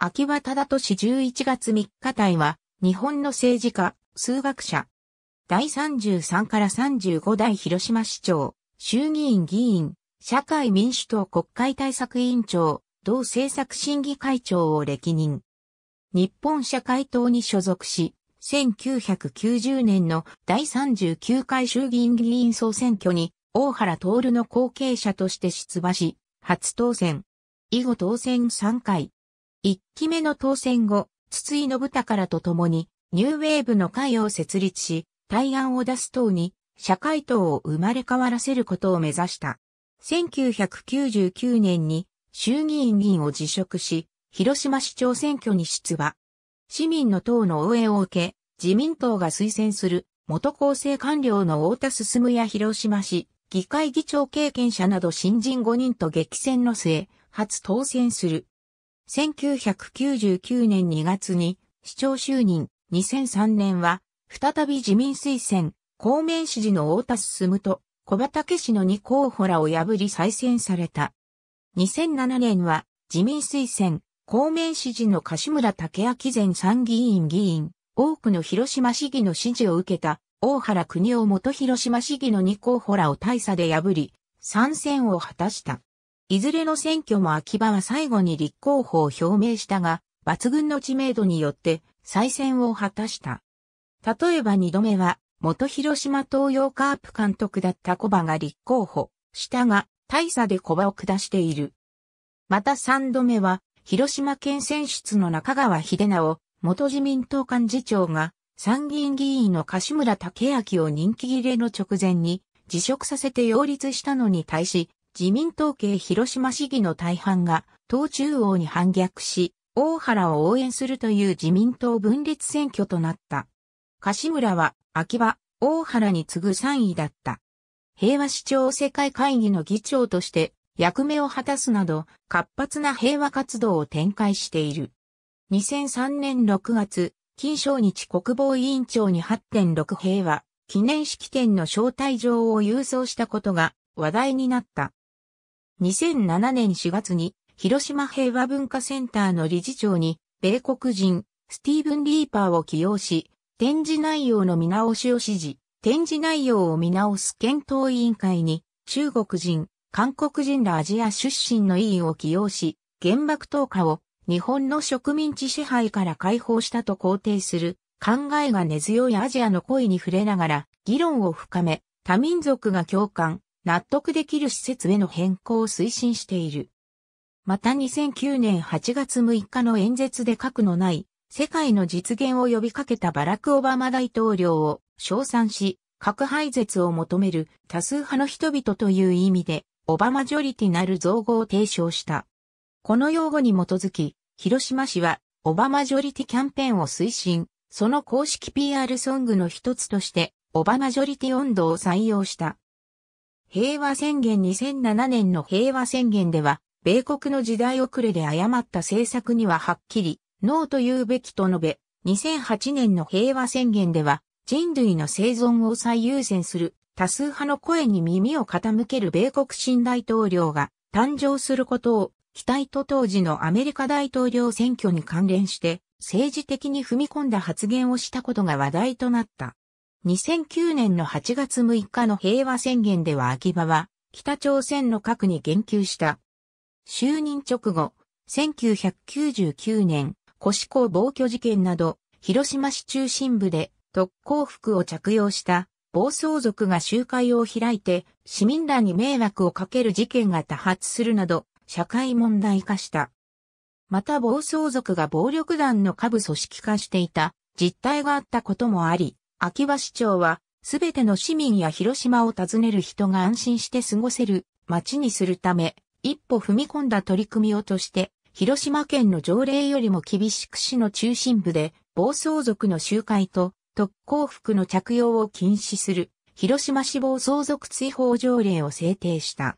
秋葉忠俊11月3日隊は、日本の政治家、数学者。第33から35代広島市長、衆議院議員、社会民主党国会対策委員長、同政策審議会長を歴任。日本社会党に所属し、1990年の第39回衆議院議員総選挙に、大原徹の後継者として出馬し、初当選。以後当選3回。一期目の当選後、筒井信らと共に、ニューウェーブの会を設立し、対案を出す党に、社会党を生まれ変わらせることを目指した。1999年に衆議院議員を辞職し、広島市長選挙に出馬。市民の党の応援を受け、自民党が推薦する元厚生官僚の太田進や広島市、議会議長経験者など新人5人と激戦の末、初当選する。1999年2月に市長就任、2003年は再び自民推薦、公明支持の太田進と小畑氏の2候補らを破り再選された。2007年は自民推薦、公明支持の柏村武明前参議院議員、多くの広島市議の支持を受けた大原国夫元広島市議の2候補らを大差で破り、参戦を果たした。いずれの選挙も秋葉は最後に立候補を表明したが、抜群の知名度によって再選を果たした。例えば二度目は、元広島東洋カープ監督だったコバが立候補したが、大差でコバを下している。また三度目は、広島県選出の中川秀直、元自民党幹事長が、参議院議員の柏村武明を任期切れの直前に辞職させて擁立したのに対し、自民党系広島市議の大半が党中央に反逆し、大原を応援するという自民党分裂選挙となった。柏村は秋葉、大原に次ぐ3位だった。平和市長世界会議の議長として役目を果たすなど活発な平和活動を展開している。2003年6月、金正日国防委員長に8.6平和記念式典の招待状を郵送したことが話題になった。2007年4月に広島平和文化センターの理事長に米国人スティーブン・リーパーを起用し、展示内容の見直しを指示、展示内容を見直す検討委員会に中国人、韓国人らアジア出身の委員を起用し、原爆投下を日本の植民地支配から解放したと肯定する考えが根強いアジアの声に触れながら議論を深め、多民族が共感、納得できる施設への変更を推進している。また2009年8月6日の演説で核のない世界の実現を呼びかけたバラク・オバマ大統領を称賛し、核廃絶を求める多数派の人々という意味で、オバマジョリティなる造語を提唱した。この用語に基づき、広島市はオバマジョリティキャンペーンを推進、その公式 PR ソングの一つとして、オバマジョリティ温度を採用した。平和宣言2007年の平和宣言では、米国の時代遅れで誤った政策にははっきり、ノーと言うべきと述べ、2008年の平和宣言では、人類の生存を最優先する多数派の声に耳を傾ける米国新大統領が誕生することを期待と当時のアメリカ大統領選挙に関連して政治的に踏み込んだ発言をしたことが話題となった。2009年の8月6日の平和宣言では秋葉は北朝鮮の核に言及した。就任直後、1999年、腰市港暴挙事件など、広島市中心部で特攻服を着用した暴走族が集会を開いて市民らに迷惑をかける事件が多発するなど社会問題化した。また暴走族が暴力団の下部組織化していた実態があったこともあり、秋葉市長は、すべての市民や広島を訪ねる人が安心して過ごせる街にするため、一歩踏み込んだ取り組みをとして、広島県の条例よりも厳しく市の中心部で、暴走族の集会と特攻服の着用を禁止する、広島市暴走族追放条例を制定した。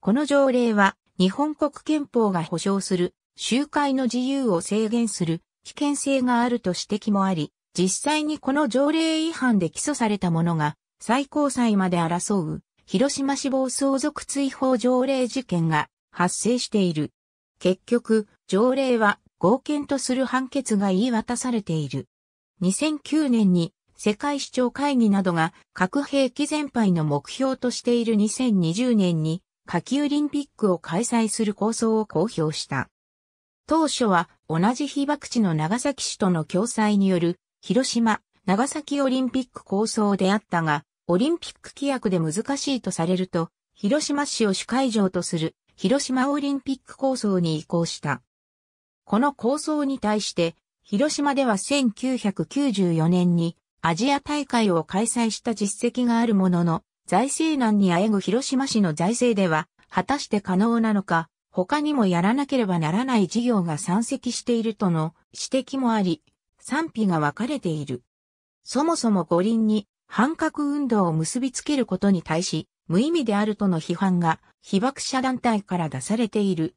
この条例は、日本国憲法が保障する集会の自由を制限する危険性があると指摘もあり、実際にこの条例違反で起訴された者が最高裁まで争う広島死亡相続追放条例事件が発生している。結局、条例は合憲とする判決が言い渡されている。2009年に世界市長会議などが核兵器全廃の目標としている2020年に夏季オリンピックを開催する構想を公表した。当初は同じ被爆地の長崎市との共催による広島、長崎オリンピック構想であったが、オリンピック規約で難しいとされると、広島市を主会場とする広島オリンピック構想に移行した。この構想に対して、広島では1994年にアジア大会を開催した実績があるものの、財政難にあえぐ広島市の財政では、果たして可能なのか、他にもやらなければならない事業が山積しているとの指摘もあり、賛否が分かれている。そもそも五輪に反核運動を結びつけることに対し、無意味であるとの批判が被爆者団体から出されている。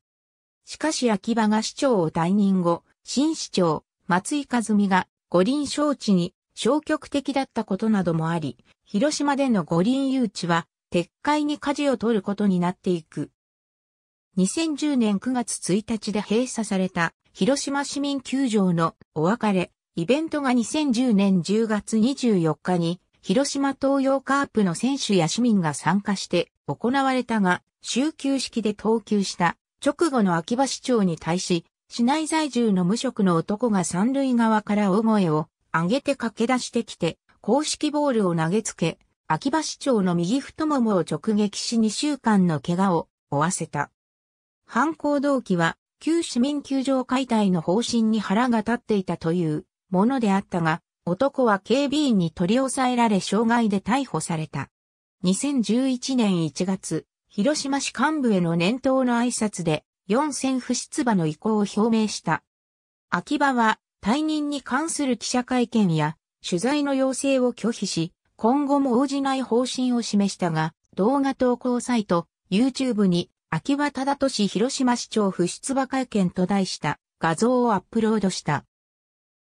しかし秋葉が市長を退任後、新市長、松井和美が五輪招致に消極的だったことなどもあり、広島での五輪誘致は撤回に舵を取ることになっていく。2010年9月1日で閉鎖された広島市民球場のお別れイベントが2010年10月24日に広島東洋カープの選手や市民が参加して行われたが、週休式で投球した直後の秋葉市長に対し、市内在住の無職の男が三塁側から大声を上げて駆け出してきて、公式ボールを投げつけ、秋葉市長の右太ももを直撃し2週間の怪我を負わせた。犯行動機は、旧市民球場解体の方針に腹が立っていたというものであったが、男は警備員に取り押さえられ傷害で逮捕された。2011年1月、広島市幹部への年頭の挨拶で、四千不出馬の意向を表明した。秋葉は、退任に関する記者会見や、取材の要請を拒否し、今後も応じない方針を示したが、動画投稿サイト、YouTube に秋葉忠俊広島市長不出馬会見と題した画像をアップロードした。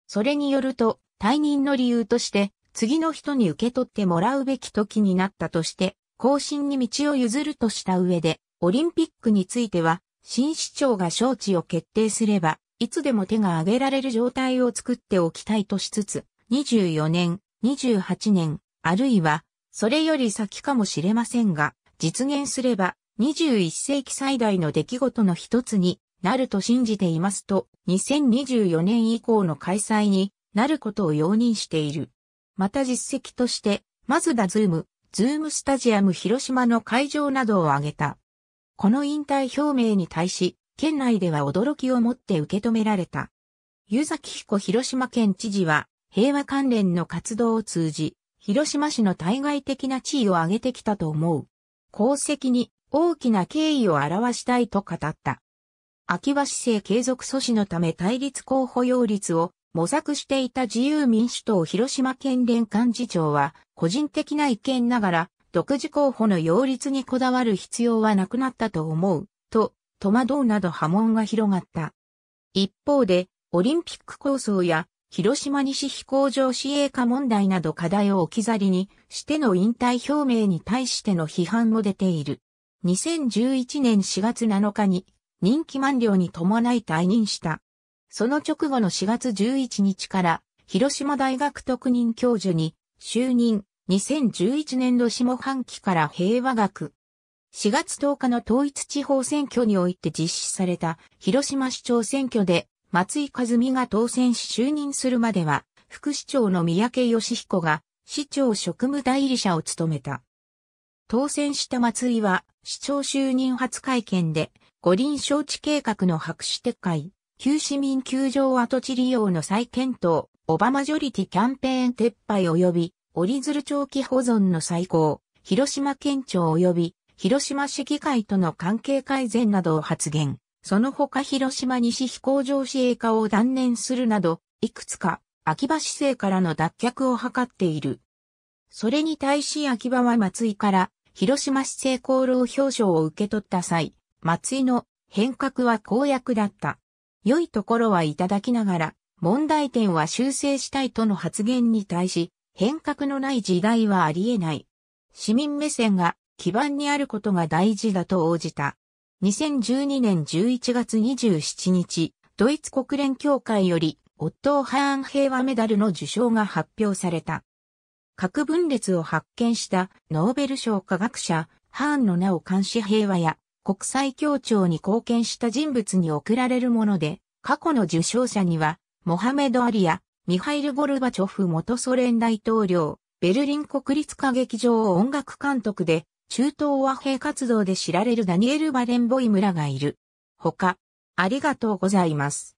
それによると、退任の理由として、次の人に受け取ってもらうべき時になったとして、更新に道を譲るとした上で、オリンピックについては、新市長が招致を決定すれば、いつでも手が挙げられる状態を作っておきたいとしつつ、24年、28年、あるいは、それより先かもしれませんが、実現すれば、21世紀最大の出来事の一つになると信じていますと、2024年以降の開催になることを容認している。また実績として、マズダズーム、ズームスタジアム広島の会場などを挙げた。この引退表明に対し、県内では驚きをもって受け止められた。湯崎彦広島県知事は、平和関連の活動を通じ、広島市の対外的な地位を上げてきたと思う。功績に大きな敬意を表したいと語った。秋葉市政継続阻止のため対立候補擁立を模索していた自由民主党広島県連幹事長は、個人的な意見ながら、独自候補の擁立にこだわる必要はなくなったと思う、と、戸惑うなど波紋が広がった。一方で、オリンピック構想や、広島西飛行場市営化問題など課題を置き去りにしての引退表明に対しての批判も出ている。2011年4月7日に任期満了に伴い退任した。その直後の4月11日から広島大学特任教授に就任2011年度下半期から平和学。4月10日の統一地方選挙において実施された広島市長選挙で松井和美が当選し就任するまでは副市長の三宅義彦が市長職務代理者を務めた。当選した松井は市長就任初会見で、五輪招致計画の白紙撤回、旧市民球場跡地利用の再検討、オバマジョリティキャンペーン撤廃及び、折り鶴長期保存の再考、広島県庁及び、広島市議会との関係改善などを発言。その他広島西飛行場市営化を断念するなど、いくつか秋葉市政からの脱却を図っている。それに対し秋葉は松井から広島市政功労表彰を受け取った際、松井の変革は公約だった。良いところはいただきながら、問題点は修正したいとの発言に対し、変革のない時代はあり得ない。市民目線が基盤にあることが大事だと応じた。2012年11月27日、ドイツ国連協会より、オットー・ハーン平和メダルの受賞が発表された。核分裂を発見したノーベル賞科学者、ハーンの名を監視平和や国際協調に貢献した人物に贈られるもので、過去の受賞者には、モハメド・アリア、ミハイル・ゴルバチョフ元ソ連大統領、ベルリン国立歌劇場音楽監督で、中東和平活動で知られるダニエル・バレンボイ村がいる。他、ありがとうございます。